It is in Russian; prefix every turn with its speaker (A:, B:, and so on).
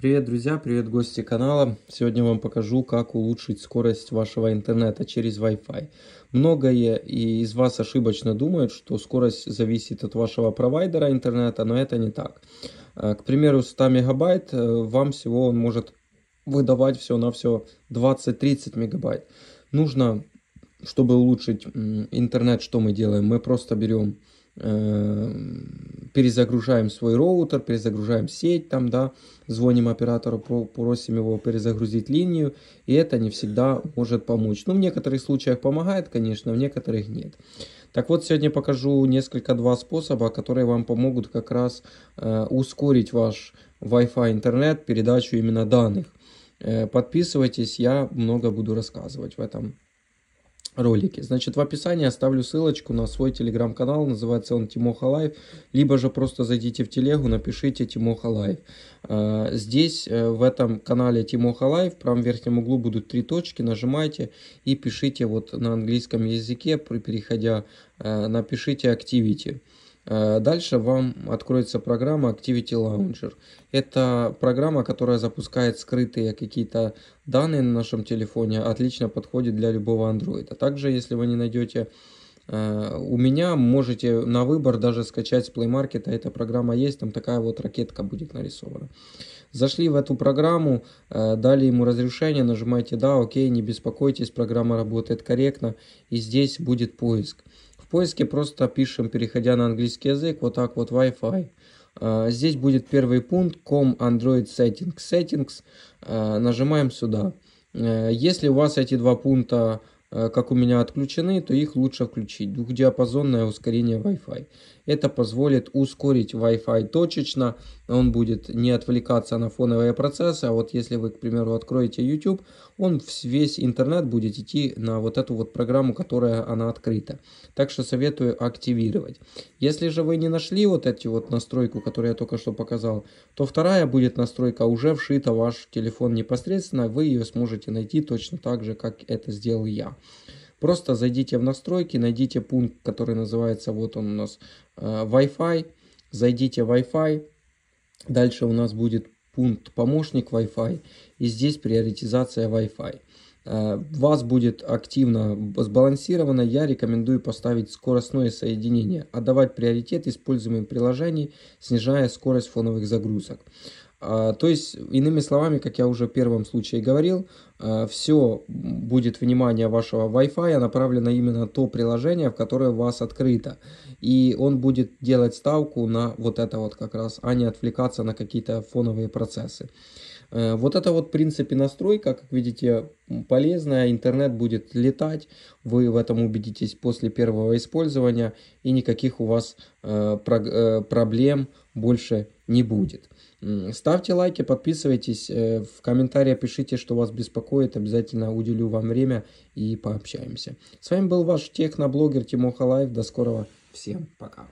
A: Привет, друзья! Привет, гости канала! Сегодня вам покажу, как улучшить скорость вашего интернета через Wi-Fi. Многие из вас ошибочно думают, что скорость зависит от вашего провайдера интернета, но это не так. Э, к примеру, 100 мегабайт э, вам всего он может выдавать все на все 20-30 мегабайт. Нужно, чтобы улучшить интернет, что мы делаем? Мы просто берем Эм, перезагружаем свой роутер, перезагружаем сеть, там, да, звоним оператору, просим его перезагрузить линию, и это не всегда может помочь. Ну, в некоторых случаях помогает, конечно, в некоторых нет. Так вот, сегодня покажу несколько два способа, которые вам помогут как раз э, ускорить ваш Wi-Fi интернет, передачу именно данных. Э, подписывайтесь, я много буду рассказывать в этом ролики. Значит, в описании оставлю ссылочку на свой телеграм-канал, называется он Тимоха Лайв, либо же просто зайдите в телегу, напишите Тимоха Лайв. А, здесь, э, в этом канале Тимоха Лайв, в правом верхнем углу будут три точки, нажимайте и пишите вот на английском языке, при переходя, э, напишите Activity. А, дальше вам откроется программа Activity Launcher. Это программа, которая запускает скрытые какие-то данные на нашем телефоне, отлично подходит для любого Android. А также, если вы не найдете а, у меня, можете на выбор даже скачать с Play Market, а эта программа есть, там такая вот ракетка будет нарисована. Зашли в эту программу, а, дали ему разрешение, нажимаете «Да», «Окей», «Не беспокойтесь», программа работает корректно, и здесь будет поиск поиске просто пишем, переходя на английский язык, вот так вот Wi-Fi. А, здесь будет первый пункт com Android Settings. Settings. А, нажимаем сюда. Э, если у вас эти два пункта, э, как у меня, отключены, то их лучше включить. Двухдиапазонное ускорение Wi-Fi. Это позволит ускорить Wi-Fi точечно, он будет не отвлекаться на фоновые процессы, а вот если вы, к примеру, откроете YouTube, он весь интернет будет идти на вот эту вот программу, которая она открыта. Так что советую активировать. Если же вы не нашли вот эти вот настройку, которую я только что показал, то вторая будет настройка уже вшита в ваш телефон непосредственно, вы ее сможете найти точно так же, как это сделал я. Просто зайдите в настройки, найдите пункт, который называется, вот он у нас, э, Wi-Fi. Зайдите в Wi-Fi. Дальше у нас будет пункт помощник Wi-Fi. И здесь приоритизация Wi-Fi. Э, вас будет активно сбалансировано. Я рекомендую поставить скоростное соединение, отдавать приоритет используемым приложений, снижая скорость фоновых загрузок. А, то есть, иными словами, как я уже в первом случае говорил, а, все будет внимание вашего Wi-Fi направлено именно на то приложение, в которое у вас открыто. И он будет делать ставку на вот это вот как раз, а не отвлекаться на какие-то фоновые процессы. Э, вот это вот, в принципе, настройка, как видите, полезная. Интернет будет летать, вы в этом убедитесь после первого использования, и никаких у вас э, э, проблем больше не будет. Ставьте лайки, подписывайтесь, в комментариях пишите, что вас беспокоит, обязательно уделю вам время и пообщаемся. С вами был ваш техноблогер Тимоха Лайв, до скорого, всем пока.